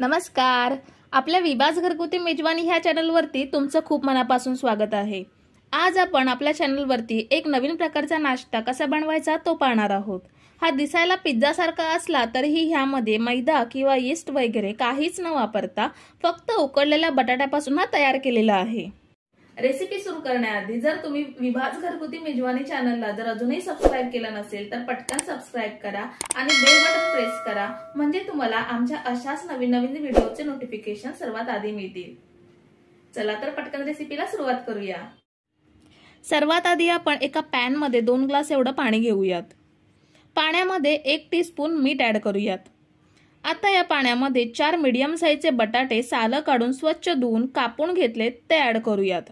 नमस्कार आपल्या विभास घरगुती मेजवानी ह्या चॅनलवरती तुमचं खूप मनापासून स्वागत आहे आज आपण आपल्या चॅनलवरती एक नवीन प्रकारचा नाश्ता कसा बनवायचा तो पाहणार आहोत हा दिसायला पिझ्झासारखा असला तरीही ह्यामध्ये मैदा किंवा यीस्ट वगैरे काहीच न वापरता फक्त उकडलेल्या बटाट्यापासून हा तयार केलेला आहे रेसिपी सुरू करण्याआधी जर तुम्ही विभाज घरगुती मेजवानी चॅनलला जर अजूनही सबस्क्राईब केलं नसेल तर पटकन सबस्क्राईब करा आणि बेल बटन प्रेस करा म्हणजे तुम्हाला आमच्या अशाच नवीन नवीन व्हिडिओचे नोटिफिकेशन सर्वात आधी मिळतील चला तर पटकन रेसिपीला सुरुवात करूया सर्वात आधी आपण एका पॅनमध्ये दोन ग्लास एवढं पाणी घेऊयात पाण्यामध्ये एक स्पून मीठ ॲड करूयात आता या पाण्यामध्ये चार मीडियम साईजचे बटाटे सालं काढून स्वच्छ धुवून कापून घेतले ते ॲड करूयात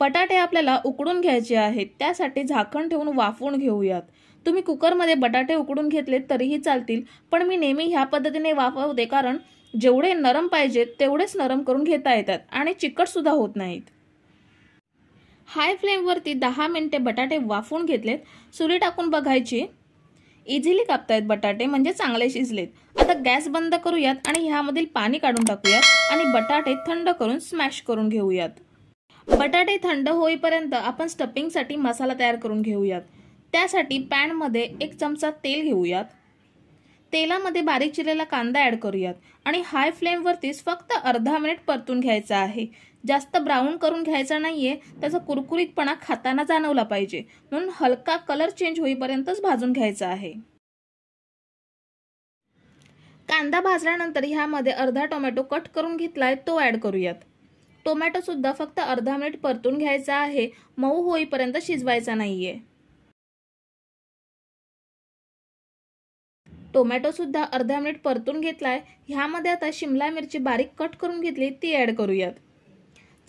बटाटे आपल्याला उकडून घ्यायचे आहेत त्यासाठी झाकण ठेवून वाफवून घेऊयात तुम्ही कुकरमध्ये बटाटे उकडून घेतले तरीही चालतील पण मी नेहमी ह्या पद्धतीने वाफवते कारण जेवढे नरम पाहिजेत तेवढेच नरम करून घेता येतात आणि चिकटसुद्धा होत नाहीत हाय फ्लेमवरती दहा मिनटे बटाटे वाफून घेतलेत सुरी टाकून बघायची इझिली कापतायत बटाटे म्हणजे चांगले शिजलेत आता गॅस बंद करूयात आणि ह्यामधील पाणी काढून टाकूयात आणि बटाटे थंड करून स्मॅश करून घेऊयात बटाटे थंड होईपर्यंत आपण स्टफिंगसाठी मसाला तयार करून घेऊयात त्यासाठी पॅनमध्ये एक चमचा तेल घेऊयात तेलामध्ये बारीक चिरलेला कांदा ॲड करूयात आणि हाय फ्लेमवरतीच फक्त अर्धा मिनिट परतून घ्यायचा आहे जास्त ब्राऊन करून घ्यायचा नाही आहे त्याचा कुरकुरीतपणा खाताना जाणवला पाहिजे म्हणून हलका कलर चेंज होईपर्यंतच भाजून घ्यायचा आहे कांदा भाजल्यानंतर ह्यामध्ये अर्धा टोमॅटो कट करून घेतलाय तो ॲड करूयात टोमॅटो सुद्धा फक्त अर्धा मिनिट परतून घ्यायचा आहे मऊ होईपर्यंत शिजवायचा नाहीये टोमॅटो सुद्धा अर्धा मिनिट परतून घेतलाय ह्यामध्ये आता शिमला मिरची बारीक कट करून घेतली ती ऍड करूयात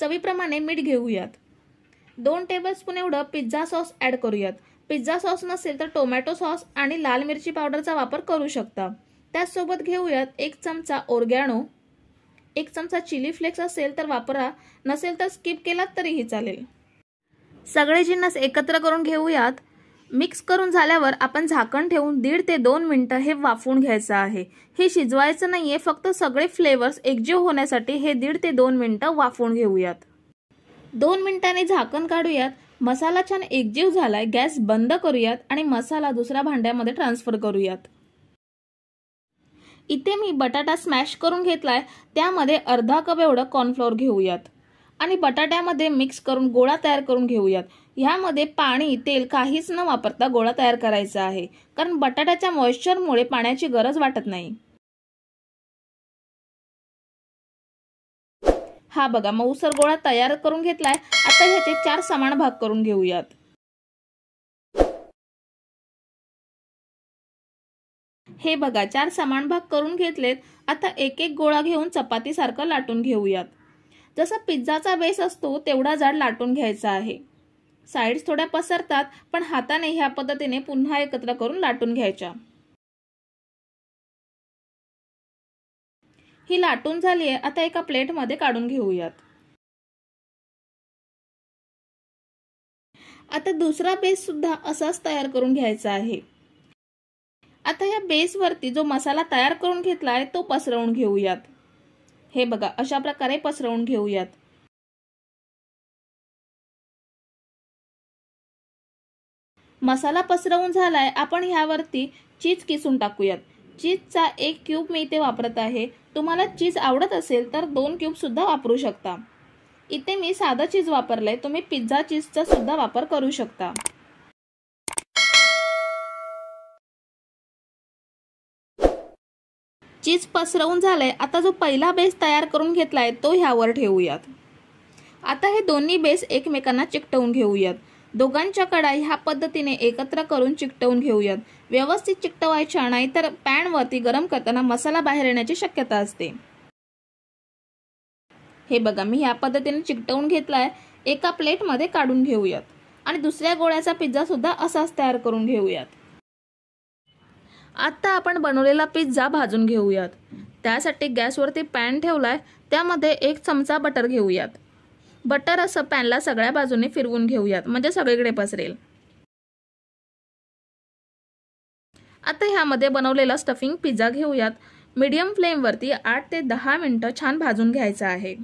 चवीप्रमाणे मीठ घेऊयात दोन टेबलस्पून एवढं पिझ्झा सॉस ऍड करूयात पिझ्झा सॉस नसेल तर टोमॅटो सॉस आणि लाल मिरची पावडरचा वापर करू शकता त्याचसोबत घेऊयात एक चमचा ओरगॅनो एक चमचा चिली फ्लेक्स असेल तर वापरा नसेल तर स्किप केलात तरीही चालेल सगळे जिन्नस एकत्र करून घेऊयात मिक्स करून झाल्यावर आपण झाकण ठेवून दीड ते दोन मिनटं हे वाफवून घ्यायचं आहे हे शिजवायचं नाही आहे फक्त सगळे फ्लेवर्स एकजीव होण्यासाठी हे दीड ते दोन मिनटं वाफवून घेऊयात दोन मिनिटांनी झाकण काढूयात मसाला छान एकजीव झालाय गॅस बंद करूयात आणि मसाला दुसऱ्या भांड्यामध्ये ट्रान्सफर करूयात इथे मी बटाटा स्मॅश करून घेतलाय त्यामध्ये अर्धा कप एवढं कॉर्नफ्लोअर घेऊयात आणि बटाट्यामध्ये मिक्स करून गोळा तयार करून घेऊयात ह्यामध्ये पाणी तेल काहीच न वापरता गोळा तयार करायचा आहे कारण बटाट्याच्या मॉइश्चरमुळे पाण्याची गरज वाटत नाही हा बघा मऊसर गोळा तयार करून घेतलाय आता ह्याचे चार समान भाग करून घेऊयात हे बघा चार समान भाग करून घेतलेत आता एक एक गोळा घेऊन चपातीसारखं लाटून घेऊयात जसा पिझ्झाचा बेस असतो तेवढा जाड लाटून घ्यायचा आहे साईड्स थोड्या पसरतात पण हाताने ह्या पद्धतीने पुन्हा एकत्र करून लाटून घ्यायच्या ही लाटून झाली आहे आता एका प्लेटमध्ये काढून घेऊयात आता दुसरा बेस सुद्धा असाच तयार करून घ्यायचा आहे आता या बेसवरती जो मसाला तयार करून घेतला आहे तो पसरवून घेऊयात हे बघा अशा प्रकारे पसरवून घेऊयात मसाला पसरवून झालाय आपण ह्यावरती चीज किसून टाकूयात चीजचा एक क्यूब मी इथे वापरत आहे तुम्हाला चीज आवडत असेल तर दोन क्यूब सुद्धा वापरू शकता इथे मी साधा चीज वापरलाय तुम्ही पिझ्झा चीजचा सुद्धा वापर करू शकता चीज पसरवून झालंय आता जो पहिला बेस तयार करून घेतला तो ह्यावर ठेवूयात आता हे दोन्ही बेस एकमेकांना चिकटवून घेऊयात दोघांच्या कडा ह्या पद्धतीने एकत्र करून चिकटवून घेऊयात व्यवस्थित चिकटवायच्या नाही तर पॅनवरती गरम करताना मसाला बाहेर येण्याची शक्यता असते हे बघा मी ह्या पद्धतीने चिकटवून घेतलाय आहे एका प्लेटमध्ये काढून घेऊयात आणि दुसऱ्या गोळ्याचा पिझ्झासुद्धा असाच तयार करून घेऊयात आत्ता आपण बनवलेला पिझ्झा भाजून घेऊयात त्यासाठी गॅसवरती पॅन ठेवलाय त्यामध्ये एक चमचा बटर घेऊयात बटर असं पॅनला सगळ्या बाजूने फिरवून घेऊयात म्हणजे सगळीकडे पसरेल आता ह्यामध्ये बनवलेला स्टफिंग पिझ्झा घेऊयात मीडियम फ्लेमवरती आठ ते दहा मिनटं छान भाजून घ्यायचं आहे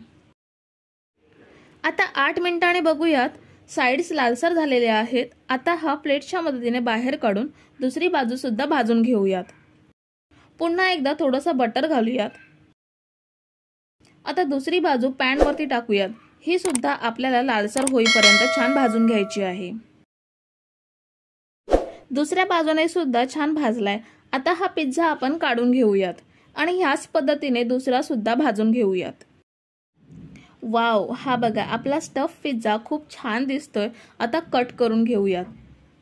आता आठ मिनटाने बघूयात साइड्स लालसर झालेले आहेत आता हा प्लेटच्या मदतीने बाहेर काढून दुसरी बाजूसुद्धा भाजून घेऊयात पुन्हा एकदा थोडंसं बटर घालूयात आता दुसरी बाजू पॅनवरती टाकूयात ही सुद्धा आपल्याला लालसर होईपर्यंत छान भाजून घ्यायची आहे दुसऱ्या बाजूने सुद्धा छान भाजलाय आता हा पिझ्झा आपण काढून घेऊयात आणि ह्याच पद्धतीने दुसरा सुद्धा भाजून घेऊयात वाव हा बघा आपला स्टफ पिझ्झा खूप छान दिसतोय आता कट करून घेऊयात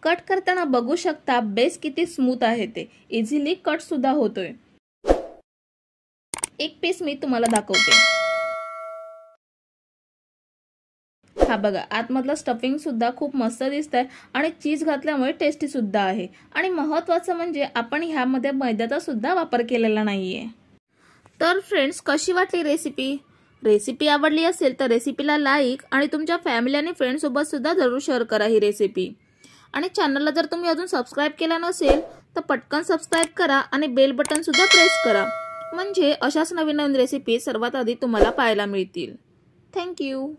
कट करताना बघू शकता बेस किती स्मूथ आहे ते इझिली सुद्धा होतोय एक पीस मी तुम्हाला दाखवते हा बघा आतमधलं स्टफिंग सुद्धा खूप मस्त दिसत आहे आणि चीज घातल्यामुळे टेस्टी सुद्धा आहे आणि महत्वाचं म्हणजे आपण ह्यामध्ये मैद्याचा सुद्धा वापर केलेला नाहीये तर फ्रेंड्स कशी वाटली रेसिपी रेसिपी आवडली असेल तर रेसिपीला लाईक आणि तुमच्या फॅमिली आणि फ्रेंडसोबत सुद्धा जरूर शेअर करा ही रेसिपी आणि चॅनलला जर तुम्ही अजून सबस्क्राईब केला नसेल तर पटकन सबस्क्राईब करा आणि बेल बटनसुद्धा प्रेस करा म्हणजे अशाच नवीन नवीन रेसिपी सर्वात आधी तुम्हाला पाहायला मिळतील थँक्यू